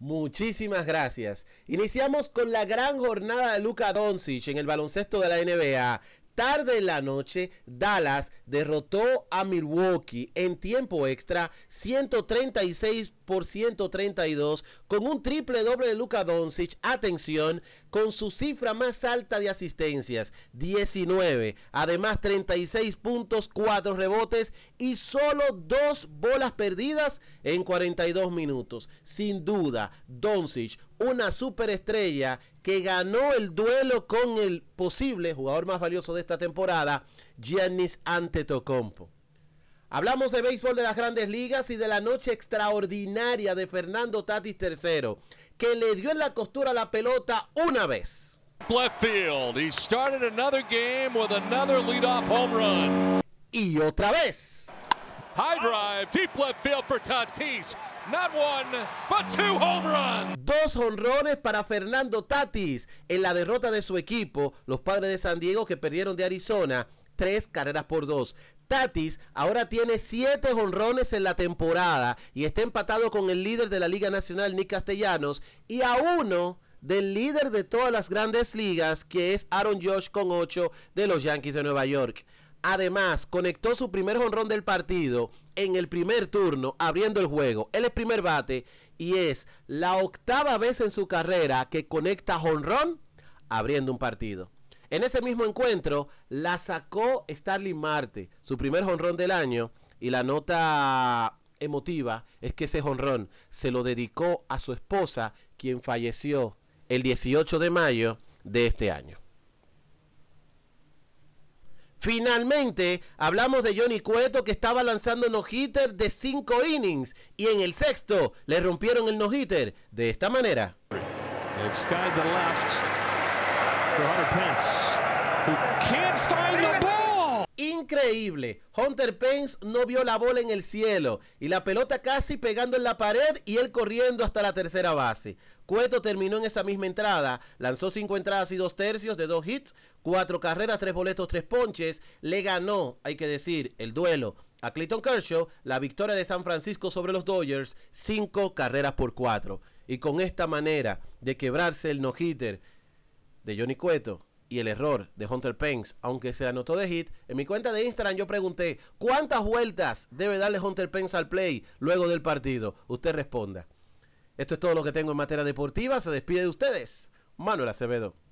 Muchísimas gracias. Iniciamos con la gran jornada de Luka Doncic en el baloncesto de la NBA. Tarde en la noche, Dallas derrotó a Milwaukee en tiempo extra 136 por 132 con un triple doble de Luka Doncic. Atención, con su cifra más alta de asistencias, 19. Además, 36 puntos, 4 rebotes y solo 2 bolas perdidas en 42 minutos. Sin duda, Doncic una superestrella que ganó el duelo con el posible jugador más valioso de esta temporada, Giannis Antetokounmpo. Hablamos de béisbol de las grandes ligas y de la noche extraordinaria de Fernando Tatis III, que le dio en la costura la pelota una vez. Left field. He started another game with another leadoff home run. Y otra vez. High drive, deep left field for Tatis. Dos honrones para Fernando Tatis en la derrota de su equipo, los padres de San Diego que perdieron de Arizona tres carreras por dos. Tatis ahora tiene siete honrones en la temporada y está empatado con el líder de la Liga Nacional, Nick Castellanos, y a uno del líder de todas las grandes ligas, que es Aaron Josh con ocho de los Yankees de Nueva York. Además, conectó su primer honrón del partido en el primer turno abriendo el juego. Él es primer bate y es la octava vez en su carrera que conecta jonrón abriendo un partido. En ese mismo encuentro la sacó Starling Marte, su primer jonrón del año y la nota emotiva es que ese jonrón se lo dedicó a su esposa quien falleció el 18 de mayo de este año. Finalmente, hablamos de Johnny Cueto que estaba lanzando no-hitter de cinco innings y en el sexto le rompieron el no-hitter de esta manera. Increíble. Hunter Pence no vio la bola en el cielo y la pelota casi pegando en la pared y él corriendo hasta la tercera base. Cueto terminó en esa misma entrada, lanzó cinco entradas y dos tercios de dos hits, cuatro carreras, tres boletos, tres ponches. Le ganó, hay que decir, el duelo a Clayton Kershaw, la victoria de San Francisco sobre los Dodgers, cinco carreras por cuatro. Y con esta manera de quebrarse el no-hitter de Johnny Cueto, y el error de Hunter Pence, aunque se anotó de hit, en mi cuenta de Instagram yo pregunté, ¿cuántas vueltas debe darle Hunter Pence al play luego del partido? Usted responda. Esto es todo lo que tengo en materia deportiva. Se despide de ustedes. Manuel Acevedo.